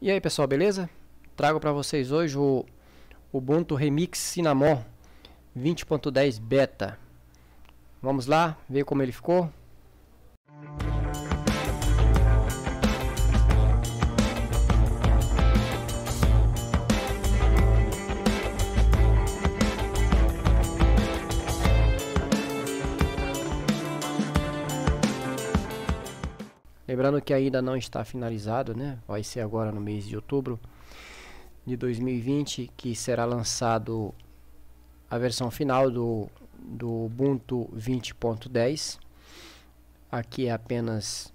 E aí pessoal, beleza? Trago para vocês hoje o Ubuntu Remix Cinnamon 20.10 Beta. Vamos lá, ver como ele ficou. Lembrando que ainda não está finalizado, né? Vai ser agora no mês de outubro de 2020 que será lançado a versão final do, do Ubuntu 20.10. Aqui é apenas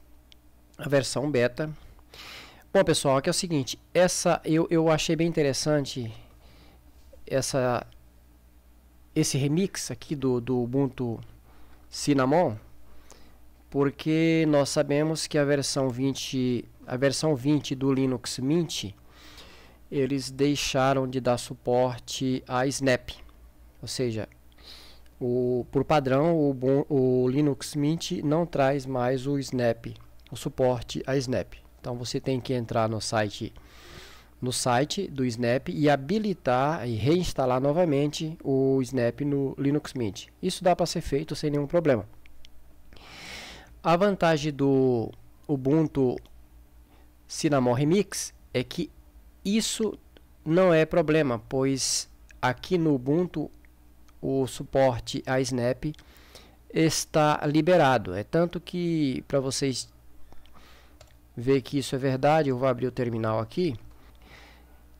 a versão beta. Bom, pessoal, aqui é o seguinte, essa eu, eu achei bem interessante essa esse remix aqui do, do Ubuntu Cinnamon, porque nós sabemos que a versão 20, a versão 20 do Linux Mint, eles deixaram de dar suporte a Snap. Ou seja, o, por padrão, o, o Linux Mint não traz mais o Snap, o suporte a Snap. Então você tem que entrar no site no site do Snap e habilitar e reinstalar novamente o Snap no Linux Mint. Isso dá para ser feito sem nenhum problema. A vantagem do Ubuntu Cinnamon Remix é que isso não é problema, pois aqui no Ubuntu o suporte a Snap está liberado. É tanto que para vocês ver que isso é verdade, eu vou abrir o terminal aqui,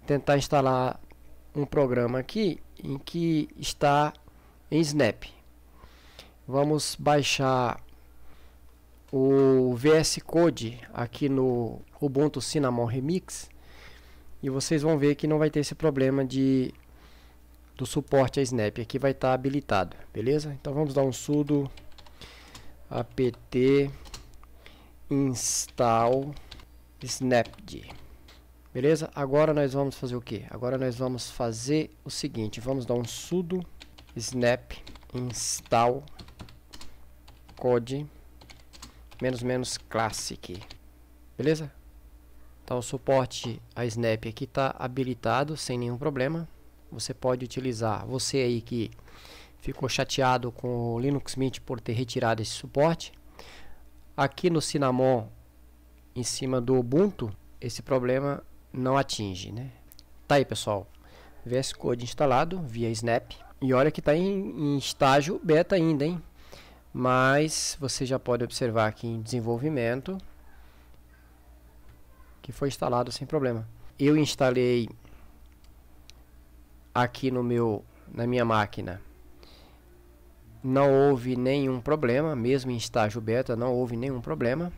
tentar instalar um programa aqui em que está em Snap. Vamos baixar o VS Code aqui no Ubuntu Cinnamon Remix e vocês vão ver que não vai ter esse problema de do suporte a Snap aqui vai estar tá habilitado beleza então vamos dar um sudo apt install snapd beleza agora nós vamos fazer o que agora nós vamos fazer o seguinte vamos dar um sudo snap install code menos menos classic. Beleza? Então o suporte a Snap aqui está habilitado sem nenhum problema. Você pode utilizar, você aí que ficou chateado com o Linux Mint por ter retirado esse suporte. Aqui no Cinnamon, em cima do Ubuntu, esse problema não atinge, né? Tá aí pessoal, VS Code instalado via Snap. E olha que está em, em estágio beta ainda, hein? mas você já pode observar aqui em desenvolvimento que foi instalado sem problema. Eu instalei aqui no meu na minha máquina. Não houve nenhum problema, mesmo em estágio beta, não houve nenhum problema.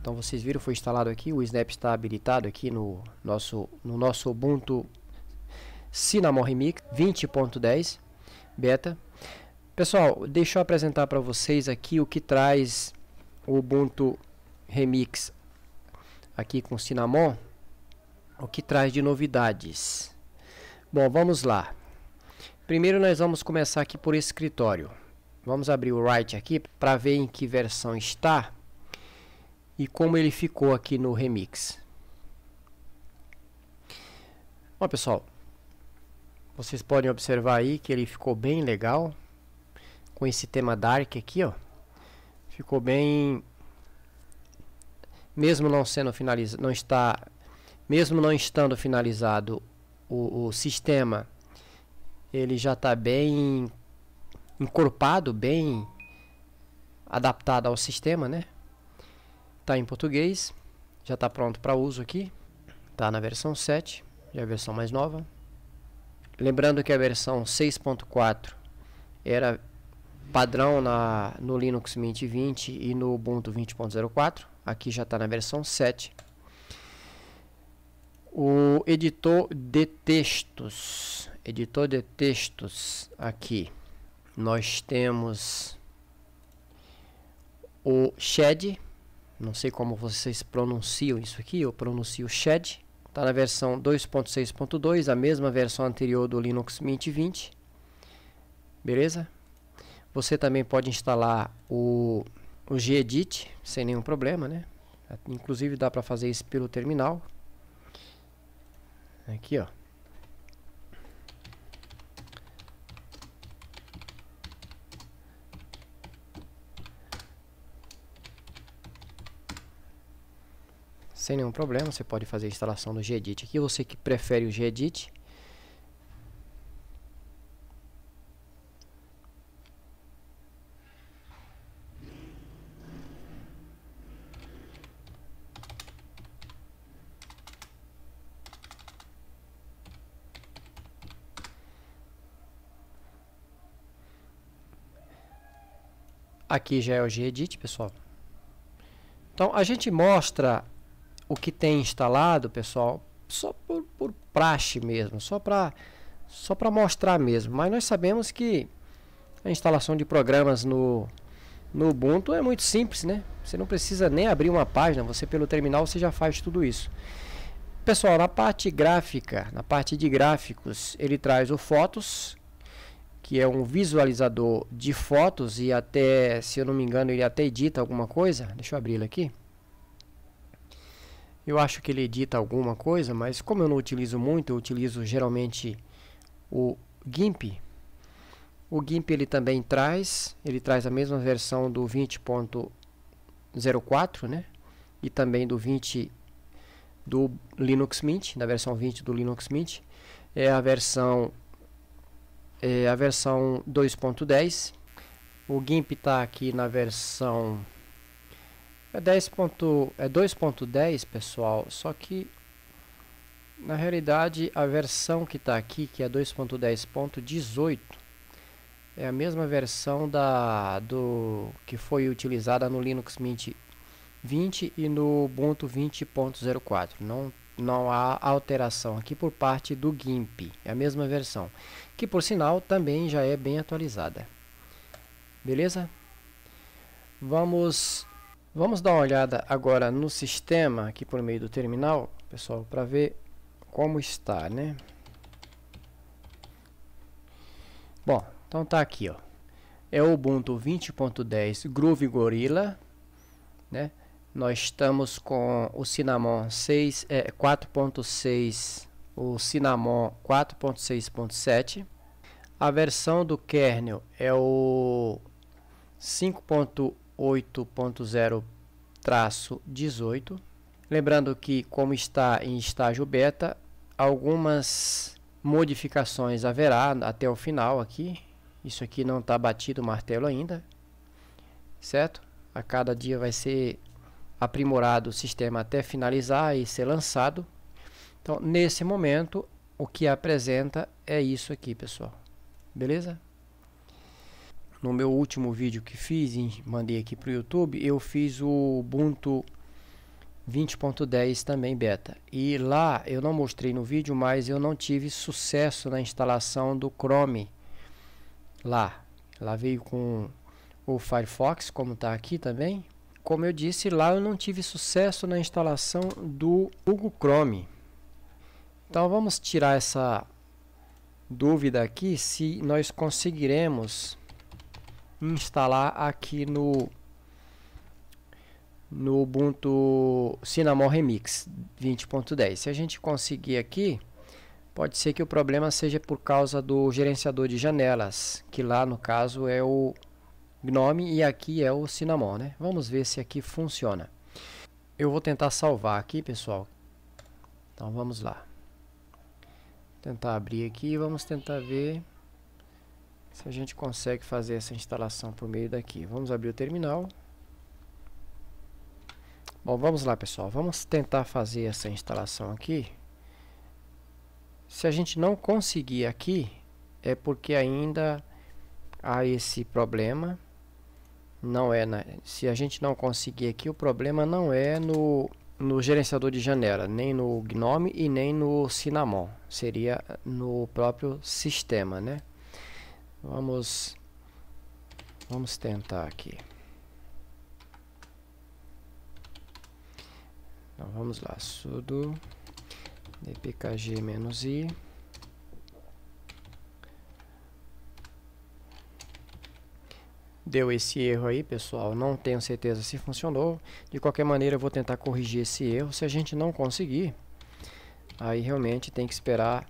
Então vocês viram, foi instalado aqui, o Snap está habilitado aqui no nosso no nosso Ubuntu Cinnamon Remix 20.10 beta. Pessoal, deixa eu apresentar para vocês aqui o que traz o Ubuntu Remix aqui com Cinnamon, o que traz de novidades. Bom, vamos lá. Primeiro nós vamos começar aqui por escritório. Vamos abrir o Write aqui para ver em que versão está e como ele ficou aqui no Remix. Bom, pessoal, vocês podem observar aí que ele ficou bem legal com esse tema dark aqui, ó. Ficou bem mesmo não sendo finalizado, não está mesmo não estando finalizado o, o sistema, ele já está bem encorpado, bem adaptado ao sistema, né? Tá em português, já está pronto para uso aqui. Tá na versão 7, já é a versão mais nova. Lembrando que a versão 6.4 era padrão na, no Linux Mint 20 e no Ubuntu 20.04. Aqui já está na versão 7. O editor de textos. Editor de textos aqui. Nós temos o Shed. Não sei como vocês pronunciam isso aqui. Eu pronuncio Shed. Está na versão 2.6.2, a mesma versão anterior do Linux Mint 20. Beleza? Você também pode instalar o, o Gedit sem nenhum problema, né? Inclusive dá para fazer isso pelo terminal. Aqui, ó. Sem nenhum problema, você pode fazer a instalação do Gedit. Aqui você que prefere o Gedit, Aqui já é o gedit, pessoal. Então, a gente mostra o que tem instalado, pessoal, só por, por praxe mesmo, só para só para mostrar mesmo. Mas nós sabemos que a instalação de programas no, no Ubuntu é muito simples, né? Você não precisa nem abrir uma página, você pelo terminal você já faz tudo isso. Pessoal, na parte gráfica, na parte de gráficos, ele traz o Fotos, que é um visualizador de fotos e até, se eu não me engano, ele até edita alguma coisa. Deixa eu abrir ele aqui. Eu acho que ele edita alguma coisa, mas como eu não utilizo muito, eu utilizo geralmente o GIMP. O GIMP ele também traz, ele traz a mesma versão do 20.04, né? E também do 20 do Linux Mint, da versão 20 do Linux Mint. É a versão é, a versão 2.10. O GIMP está aqui na versão é é pessoal, só que na realidade a versão que está aqui, que é 2.10.18, é a mesma versão da, do, que foi utilizada no Linux Mint 20 e no Ubuntu 20.04. Não não há alteração aqui por parte do GIMP, é a mesma versão, que por sinal também já é bem atualizada. Beleza? Vamos, vamos dar uma olhada agora no sistema aqui por meio do terminal, pessoal, para ver como está, né? Bom, então tá aqui, ó. É o Ubuntu 20.10 Groove Gorilla, né? Nós estamos com o Cinnamon 6, é, 4.6, o Cinnamon 4.6.7. A versão do kernel é o 5.8.0-18. Lembrando que, como está em estágio beta, algumas modificações haverá até o final aqui. Isso aqui não está batido o martelo ainda, certo? A cada dia vai ser aprimorado o sistema até finalizar e ser lançado. Então, nesse momento, o que apresenta é isso aqui, pessoal. Beleza? No meu último vídeo que fiz e mandei aqui para o YouTube, eu fiz o Ubuntu 20.10 também beta. E lá eu não mostrei no vídeo, mas eu não tive sucesso na instalação do Chrome lá. Lá veio com o Firefox, como está aqui também, como eu disse, lá eu não tive sucesso na instalação do Google Chrome. Então vamos tirar essa dúvida aqui se nós conseguiremos instalar aqui no no Ubuntu Cinnamon Remix 20.10. Se a gente conseguir aqui, pode ser que o problema seja por causa do gerenciador de janelas, que lá no caso é o Gnome e aqui é o Cinnamon, né? Vamos ver se aqui funciona. Eu vou tentar salvar aqui, pessoal. Então vamos lá. Tentar abrir aqui, vamos tentar ver se a gente consegue fazer essa instalação por meio daqui. Vamos abrir o terminal. Bom, vamos lá pessoal, vamos tentar fazer essa instalação aqui. Se a gente não conseguir aqui, é porque ainda há esse problema não é, né? Se a gente não conseguir aqui, o problema não é no, no gerenciador de janela, nem no GNOME e nem no Cinnamon. Seria no próprio sistema, né? Vamos, vamos tentar aqui. Então, vamos lá, sudo dpkg-i deu esse erro aí, pessoal. Não tenho certeza se funcionou. De qualquer maneira, eu vou tentar corrigir esse erro. Se a gente não conseguir, aí realmente tem que esperar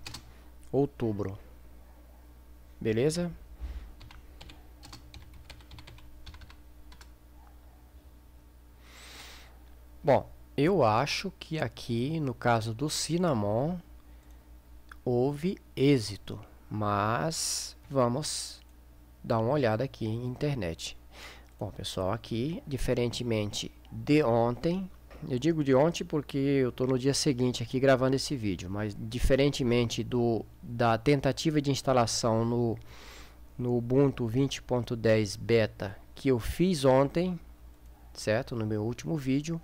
outubro. Beleza? Bom, eu acho que aqui, no caso do Cinnamon, houve êxito. Mas vamos dar uma olhada aqui em internet. Bom, pessoal, aqui, diferentemente de ontem, eu digo de ontem porque eu estou no dia seguinte aqui gravando esse vídeo, mas diferentemente do da tentativa de instalação no, no Ubuntu 20.10 beta que eu fiz ontem, certo? No meu último vídeo,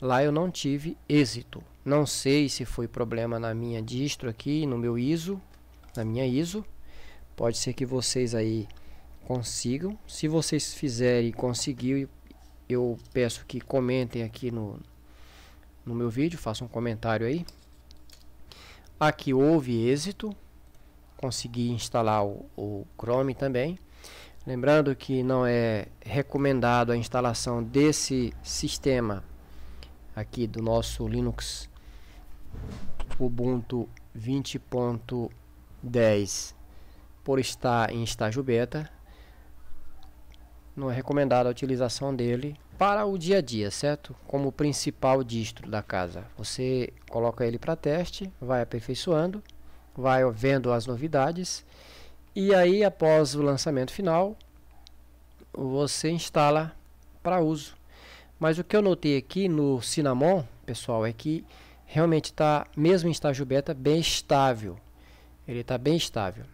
lá eu não tive êxito. Não sei se foi problema na minha distro aqui, no meu ISO, na minha ISO. Pode ser que vocês aí consigam. Se vocês fizerem e conseguir, eu peço que comentem aqui no, no meu vídeo, façam um comentário aí. Aqui houve êxito, consegui instalar o, o Chrome também. Lembrando que não é recomendado a instalação desse sistema aqui do nosso Linux Ubuntu 20.10 por estar em estágio beta não é recomendada a utilização dele para o dia a dia, certo? Como principal distro da casa. Você coloca ele para teste, vai aperfeiçoando, vai vendo as novidades e aí após o lançamento final, você instala para uso. Mas o que eu notei aqui no Cinnamon, pessoal, é que realmente está, mesmo em estágio beta, bem estável. Ele está bem estável.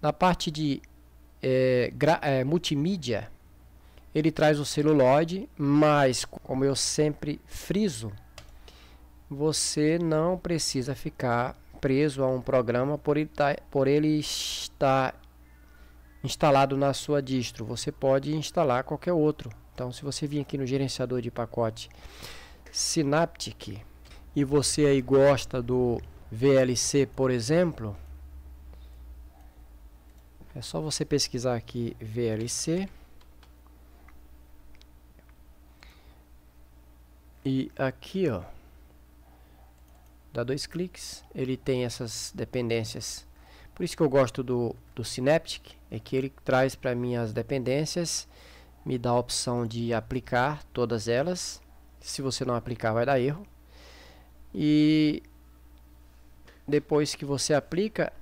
Na parte de é, é, multimídia, ele traz o celuloide, mas como eu sempre friso, você não precisa ficar preso a um programa por ele, tá, por ele estar instalado na sua distro. Você pode instalar qualquer outro. Então, se você vir aqui no gerenciador de pacote Synaptic e você aí gosta do VLC, por exemplo, é só você pesquisar aqui VLC E aqui, ó, dá dois cliques, ele tem essas dependências. Por isso que eu gosto do, do Synaptic, é que ele traz para mim as dependências, me dá a opção de aplicar todas elas. Se você não aplicar, vai dar erro. E depois que você aplica,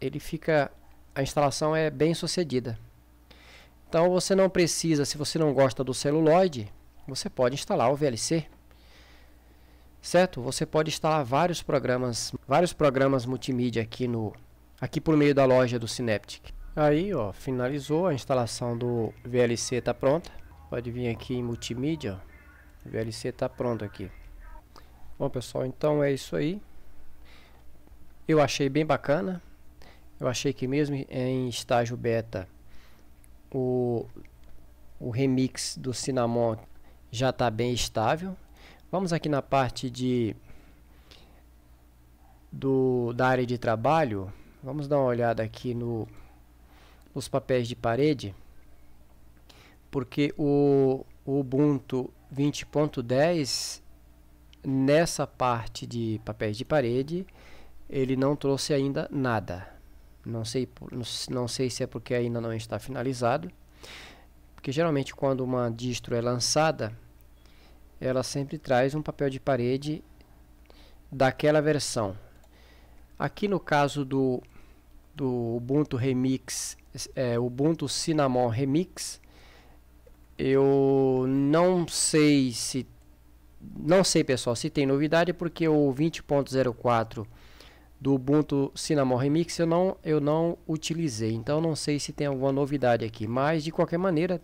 ele fica a instalação é bem sucedida. Então você não precisa, se você não gosta do celuloide, você pode instalar o VLC. Certo? Você pode instalar vários programas, vários programas multimídia aqui no aqui por meio da loja do Synaptic. Aí, ó, finalizou a instalação do VLC está pronta. Pode vir aqui em multimídia, ó. O VLC está pronto aqui. Bom, pessoal, então é isso aí. Eu achei bem bacana. Eu achei que mesmo em estágio beta o, o remix do Cinnamon já está bem estável. Vamos aqui na parte de do, da área de trabalho. Vamos dar uma olhada aqui no, nos papéis de parede, porque o, o Ubuntu 20.10 nessa parte de papéis de parede ele não trouxe ainda nada. Não sei, não sei se é porque ainda não está finalizado, porque geralmente quando uma distro é lançada ela sempre traz um papel de parede daquela versão. Aqui no caso do, do Ubuntu Remix, é, Ubuntu Cinnamon Remix, eu não sei se não sei pessoal se tem novidade porque o 20.04 do Ubuntu Cinnamon Remix eu não eu não utilizei então não sei se tem alguma novidade aqui mas de qualquer maneira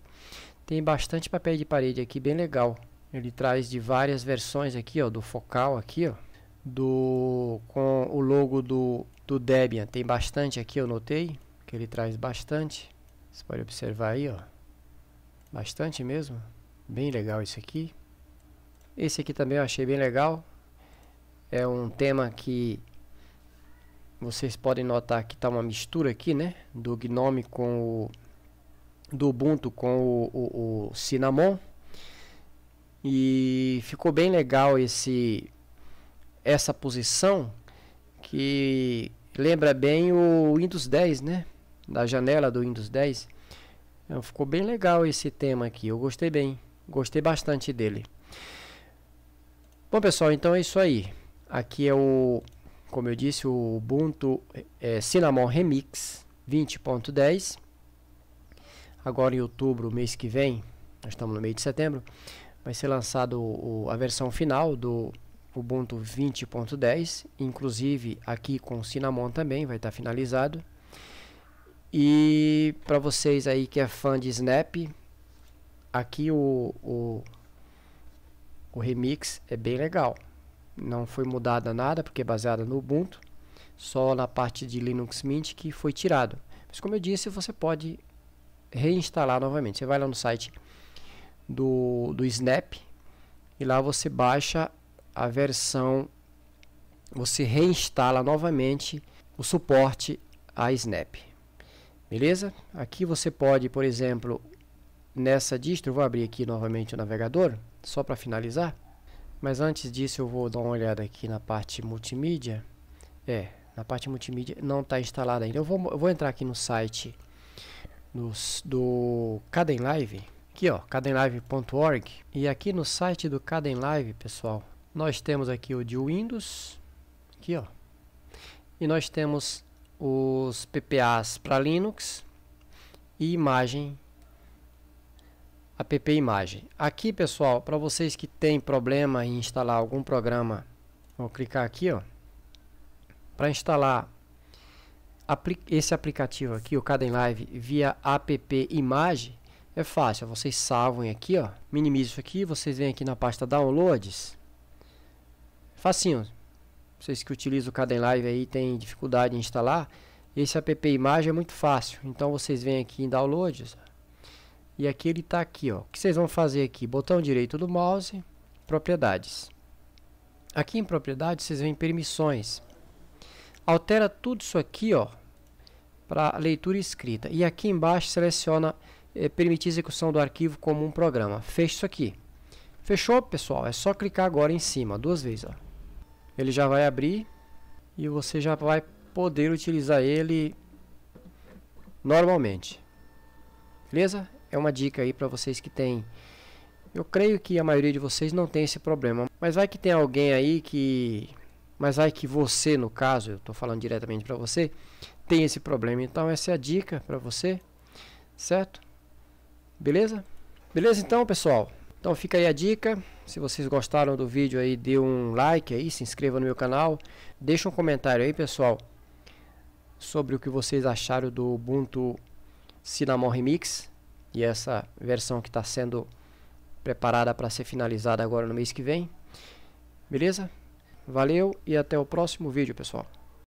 tem bastante papel de parede aqui bem legal ele traz de várias versões aqui, ó, do focal aqui, ó, do com o logo do do Debian. Tem bastante aqui, eu notei, que ele traz bastante. Você pode observar aí, ó. Bastante mesmo. Bem legal isso aqui. Esse aqui também eu achei bem legal. É um tema que vocês podem notar que está uma mistura aqui, né? Do Gnome com o... Do Ubuntu com o, o, o Cinnamon. E ficou bem legal esse essa posição que lembra bem o Windows 10, né? Da janela do Windows 10. Então, ficou bem legal esse tema aqui. Eu gostei bem, gostei bastante dele. Bom, pessoal, então é isso aí. Aqui é o, como eu disse, o Ubuntu é, Cinnamon Remix 20.10. Agora em outubro, mês que vem, nós estamos no meio de setembro vai ser lançado o, a versão final do Ubuntu 20.10, inclusive aqui com Cinnamon também vai estar tá finalizado. E para vocês aí que é fã de Snap, aqui o, o, o remix é bem legal. Não foi mudada nada porque é baseada no Ubuntu, só na parte de Linux Mint que foi tirado. Mas como eu disse, você pode reinstalar novamente. Você vai lá no site do, do Snap e lá você baixa a versão, você reinstala novamente o suporte a Snap. Beleza? Aqui você pode, por exemplo, nessa distro, vou abrir aqui novamente o navegador, só para finalizar. Mas antes disso eu vou dar uma olhada aqui na parte multimídia. É, na parte multimídia não está instalada ainda. Eu vou, eu vou entrar aqui no site do, do Caden Live aqui, ó, cadenlive.org. E aqui no site do Cadenlive, pessoal, nós temos aqui o de Windows, aqui, ó. E nós temos os PPAs para Linux e imagem app imagem. Aqui, pessoal, para vocês que tem problema em instalar algum programa, vou clicar aqui, ó, para instalar esse aplicativo aqui, o Cadenlive via app imagem, é fácil, vocês salvam aqui, ó. Minimizam isso aqui, vocês vêm aqui na pasta downloads. É facinho. Vocês que utilizam o Caden Live aí tem dificuldade em instalar, esse app imagem é muito fácil. Então vocês vêm aqui em downloads. E aqui ele tá aqui, ó. O que vocês vão fazer aqui? Botão direito do mouse, propriedades. Aqui em propriedades vocês vêm em permissões. Altera tudo isso aqui, ó, para leitura escrita. E aqui embaixo seleciona eh, permitir execução do arquivo como um programa. Fecha isso aqui. Fechou, pessoal? É só clicar agora em cima, duas vezes. Ó. Ele já vai abrir e você já vai poder utilizar ele normalmente. Beleza? É uma dica aí para vocês que têm... Eu creio que a maioria de vocês não tem esse problema. Mas vai que tem alguém aí que... Mas vai que você, no caso, eu estou falando diretamente para você, tem esse problema. Então essa é a dica para você, certo? Beleza? Beleza então, pessoal? Então fica aí a dica. Se vocês gostaram do vídeo aí, dê um like aí, se inscreva no meu canal. Deixa um comentário aí, pessoal, sobre o que vocês acharam do Ubuntu Cinnamon Remix e essa versão que está sendo preparada para ser finalizada agora no mês que vem. Beleza? Valeu e até o próximo vídeo, pessoal.